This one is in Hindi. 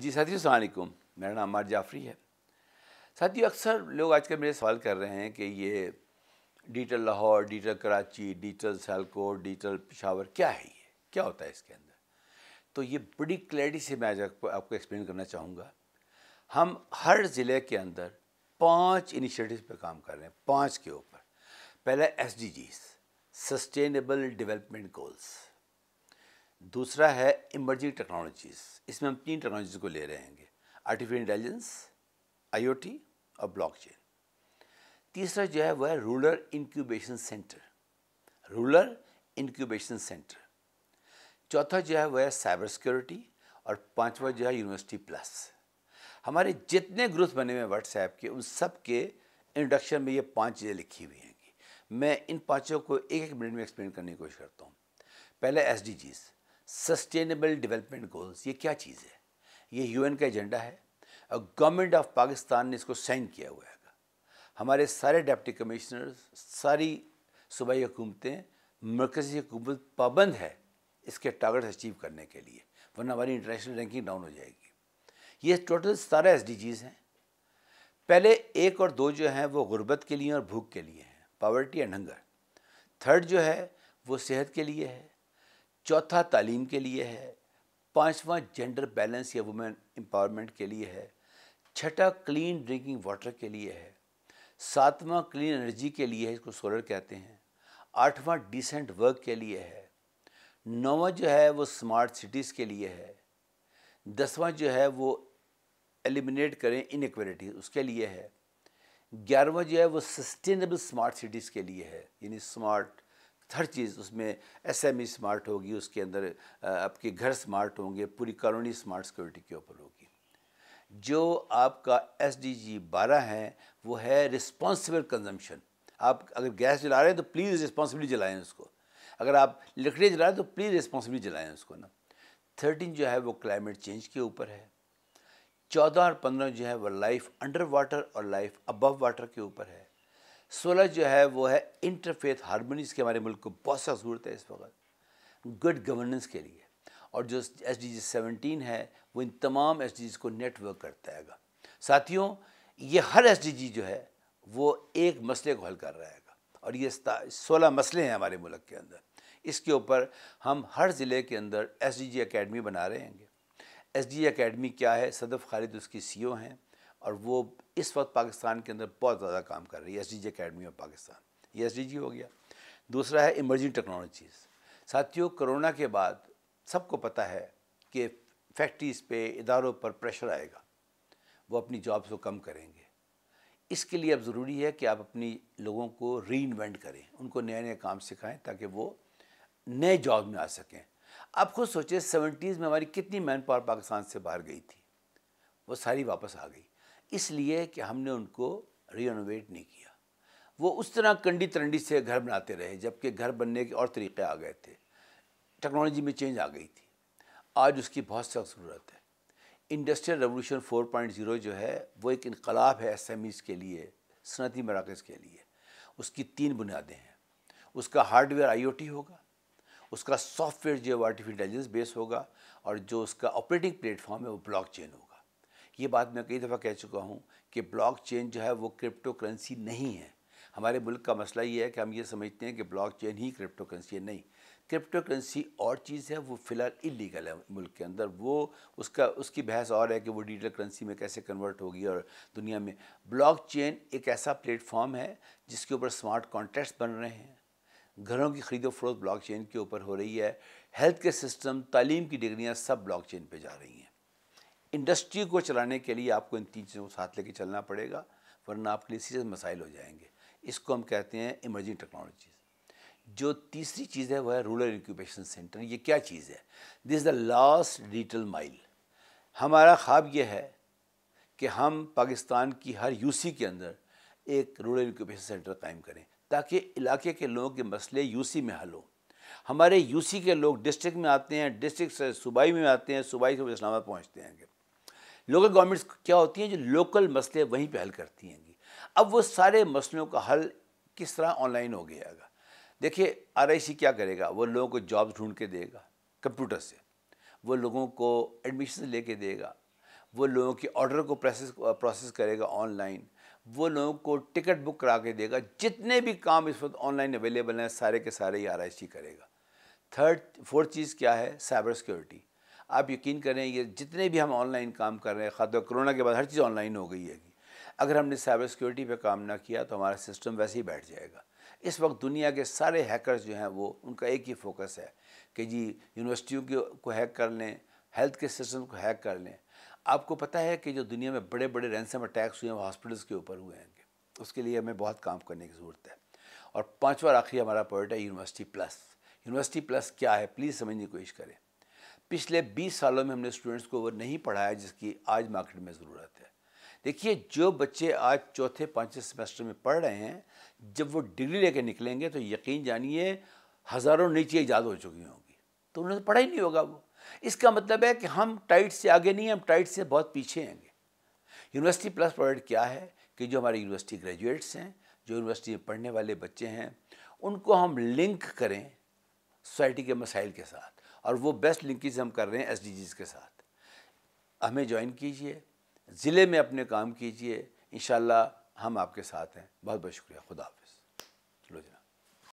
जी साथियों सलामकुम मेरा नाम अमार जाफरी है साथियों अक्सर लोग आजकल मेरे सवाल कर रहे हैं कि ये digital Lahore digital Karachi digital Sialkot digital Peshawar क्या है ये क्या होता है इसके अंदर तो ये बड़ी क्लैरिटी से मैं आज आपको एक्सप्लेन करना चाहूँगा हम हर ज़िले के अंदर पाँच इनिशिएटिव पर काम कर रहे हैं पाँच के ऊपर पहला S D G sustainable development goals दूसरा है इमर्जिंग टेक्नोलॉजीज़ इसमें हम तीन टेक्नोलॉजीज़ को ले रहे हैं आर्टिफिशियल इंटेलिजेंस आईओटी और ब्लॉकचेन तीसरा जो है वह है rural incubation centre rural incubation centre चौथा जो है वह है साइबर सिक्योरिटी और पांचवा जो है यूनिवर्सिटी प्लस हमारे जितने ग्रुप बने हुए हैं व्हाट्सएप के उन सब के इंट्रोडक्शन में ये पांच चीज़ें लिखी हुई हैं मैं इन पांचों को एक एक मिनट में एक्सप्लेन करने की कोशिश करता हूँ पहले S D Gs sustainable development goals ये क्या चीज़ है ये यूएन का एजेंडा है और गवर्नमेंट ऑफ पाकिस्तान ने इसको साइन किया हुआ है हमारे सारे डेप्टी कमिश्नर्स सारी सूबाई हुकूमतें मरकज़ी हुकूमत पाबंद है इसके टारगेट अचीव करने के लिए वरना हमारी इंटरनेशनल रैंकिंग डाउन हो जाएगी ये टोटल सारे एस डी जीज हैं पहले एक और दो जो हैं वो गुर्बत के लिए और भूख के लिए हैं पावर्टी एंड हंगर थर्ड जो है वो सेहत के लिए है चौथा तालीम के लिए है पाँचवा जेंडर बैलेंस या वुमेन एम्पावरमेंट के लिए है छठा क्लीन ड्रिंकिंग वाटर के लिए है सातवां क्लीन एनर्जी के लिए है इसको सोलर कहते हैं आठवां डिसेंट वर्क के लिए है नौवा जो है वो स्मार्ट सिटीज़ के लिए है दसवां जो है वो एलिमिनेट करें इनक्वलिटी उसके लिए है ग्यारहवा जो है वो सस्टेनेबल स्मार्ट सिटीज़ के लिए है यानी स्मार्ट हर चीज़ उसमें एसएमई स्मार्ट e होगी उसके अंदर आपके घर स्मार्ट होंगे पूरी कॉलोनी स्मार्ट सिक्योरिटी के ऊपर होगी जो आपका एस डी जी बारह है वो है रिस्पॉन्सिबल कंजम्पशन आप अगर गैस जला रहे हैं तो प्लीज़ रिस्पॉन्सिबली जलाएं उसको अगर आप लकड़ी जला रहे हैं तो प्लीज़ रिस्पॉन्सिबली जलाएं उसको ना थर्टीन जो है वो क्लाइमेट चेंज के ऊपर है चौदह और पंद्रह जो है वो लाइफ अंडर वाटर और लाइफ अबव वाटर के ऊपर है सोलह जो है वो है इंटरफेथ हारमोनीज की हमारे मुल्क को बहुत सा जरूरत है इस वक्त गुड गवर्नेंस के लिए और जो एस डी जी सेवनटीन है वो इन तमाम एस डी जी को नेटवर्क करता है साथियों ये हर एस डी जी जो है वो एक मसले को हल कर रहा है और ये सोलह मसले हैं हमारे मुल्क के अंदर इसके ऊपर हम हर ज़िले के अंदर एस डी जी अकेडमी बना रहे हैं एस डी अकेडमी क्या है सदफ़ खालिद उसकी सी ओ e हैं और वो इस वक्त पाकिस्तान के अंदर बहुत ज़्यादा काम कर रही है S D G academy of Pakistan ये एस डी जी हो गया दूसरा है इमरजिंग टेक्नोलॉजीज़ साथियों कोरोना के बाद सबको पता है कि फैक्ट्रीज़ पे इदारों पर प्रेशर आएगा वो अपनी जॉब्स को कम करेंगे इसके लिए अब ज़रूरी है कि आप अपनी लोगों को री इन्वेंट करें उनको नए नए काम सिखाएं ताकि वो नए जॉब में आ सकें आप खुद सोचें सेवेंटीज़ में हमारी कितनी मैन पावर पाकिस्तान से बाहर गई थी वो सारी वापस आ गई इसलिए कि हमने उनको रिनोवेट नहीं किया वो उस तरह कंडी तरंडी से घर बनाते रहे जबकि घर बनने के और तरीक़े आ गए थे टेक्नोलॉजी में चेंज आ गई थी आज उसकी बहुत सख्त ज़रूरत है इंडस्ट्रियल रेवोल्यूशन 4.0 जो है वो एक इनकलाब है एस एम के लिए सनती मराकज़ के लिए उसकी तीन बुनियादें हैं उसका हार्डवेयर टी होगा उसका सॉफ्टवेयर जो आर्टिफिशियल इंटेलिजेंस बेस होगा और जो उसका ऑपरेटिंग प्लेटफॉर्म है वो चेन होगा ये बात मैं कई दफ़ा कह चुका हूँ कि ब्लॉक चेन जो है वो क्रिप्टो करेंसी नहीं है हमारे मुल्क का मसला ये है कि हम ये समझते हैं कि ब्लॉक चेन ही क्रिप्टो करेंसी है नहीं क्रिप्टो करेंसी और चीज़ है वो फ़िलहाल इलीगल है मुल्क के अंदर वो उसका उसकी बहस और है कि वो डिजिटल करेंसी में कैसे कन्वर्ट होगी और दुनिया में चेन एक ऐसा प्लेटफॉर्म है जिसके ऊपर स्मार्ट कॉन्ट्रैक्ट्स बन रहे हैं घरों की खरीदो फरोख ब्लॉक चेन के ऊपर हो रही है हेल्थ केयर सिस्टम तालीम की डिग्रियाँ सब ब्लॉक चेन पर जा रही हैं इंडस्ट्री को चलाने के लिए आपको इन तीन चीज़ों को साथ लेके चलना पड़ेगा वरना आपके लिए सीरियस मसाइल हो जाएंगे इसको हम कहते हैं इमर्जिंग टेक्नोलॉजीज जो तीसरी चीज़ है वह है रूरल इंक्यूबेशन सेंटर ये क्या चीज़ है this the last digital mile हमारा ख्वाब यह है कि हम पाकिस्तान की हर यूसी के अंदर एक रूरल इंक्यूबेशन सेंटर कायम करें ताकि इलाके के लोगों के मसले यूसी में हल हों हमारे यूसी के लोग डिस्ट्रिक्ट में आते हैं डिस्ट्रिक्ट से सूबाई में आते हैं सूबाई से इस्लामाबाद पहुँचते हैं लोकल गवर्नमेंट्स क्या होती हैं जो लोकल मसले वहीं पर हल करती हैं अब वो सारे मसलों का हल किस तरह ऑनलाइन हो गया है देखिए आर क्या करेगा वो लोगों को जॉब ढूंढ के देगा कंप्यूटर से वो लोगों को एडमिशन ले कर देगा वो लोगों के ऑर्डर को प्रोसेस प्रोसेस करेगा ऑनलाइन वो लोगों को टिकट बुक करा के देगा जितने भी काम इस वक्त ऑनलाइन अवेलेबल हैं सारे के सारे ही आर करेगा थर्ड फोर्थ चीज़ क्या है साइबर सिक्योरिटी आप यकीन करें ये जितने भी हम ऑनलाइन काम कर रहे हैं खाद कोरोना के बाद हर चीज़ ऑनलाइन हो गई है अगर हमने साइबर सिक्योरिटी पे काम ना किया तो हमारा सिस्टम वैसे ही बैठ जाएगा इस वक्त दुनिया के सारे हैकर्स जो हैं वो उनका एक ही फोकस है कि जी यूनिवर्सिटियों के को हैक कर लें हेल्थ के सिस्टम को हैक कर लें आपको पता है कि जो दुनिया में बड़े बड़े रैंसम अटैक्स हुए हैं हॉस्पिटल्स के ऊपर हुए हैं उसके लिए हमें बहुत काम करने की ज़रूरत है और पाँचवा आखिरी हमारा पॉइंट है यूनिवर्सिटी प्लस यूनिवर्सिटी प्लस क्या है प्लीज़ समझने की कोशिश करें पिछले 20 सालों में हमने स्टूडेंट्स को वो नहीं पढ़ाया जिसकी आज मार्केट में ज़रूरत है देखिए जो बच्चे आज चौथे पाँचवें सेमेस्टर में पढ़ रहे हैं जब वो डिग्री लेके निकलेंगे तो यकीन जानिए हज़ारों नई ईजाद हो चुकी होंगी तो उन्हें तो पढ़ा ही नहीं होगा वो इसका मतलब है कि हम टाइट से आगे नहीं हम टाइट से बहुत पीछे आएंगे यूनिवर्सिटी प्लस प्रोडक्ट क्या है कि जो हमारे यूनिवर्सिटी ग्रेजुएट्स हैं जो यूनिवर्सिटी में पढ़ने वाले बच्चे हैं उनको हम लिंक करें सोसाइटी के मसाइल के साथ और वो बेस्ट लिंकेज हम कर रहे हैं एस के साथ हमें ज्वाइन कीजिए ज़िले में अपने काम कीजिए इन हम आपके साथ हैं बहुत बहुत शुक्रिया खुदाफ़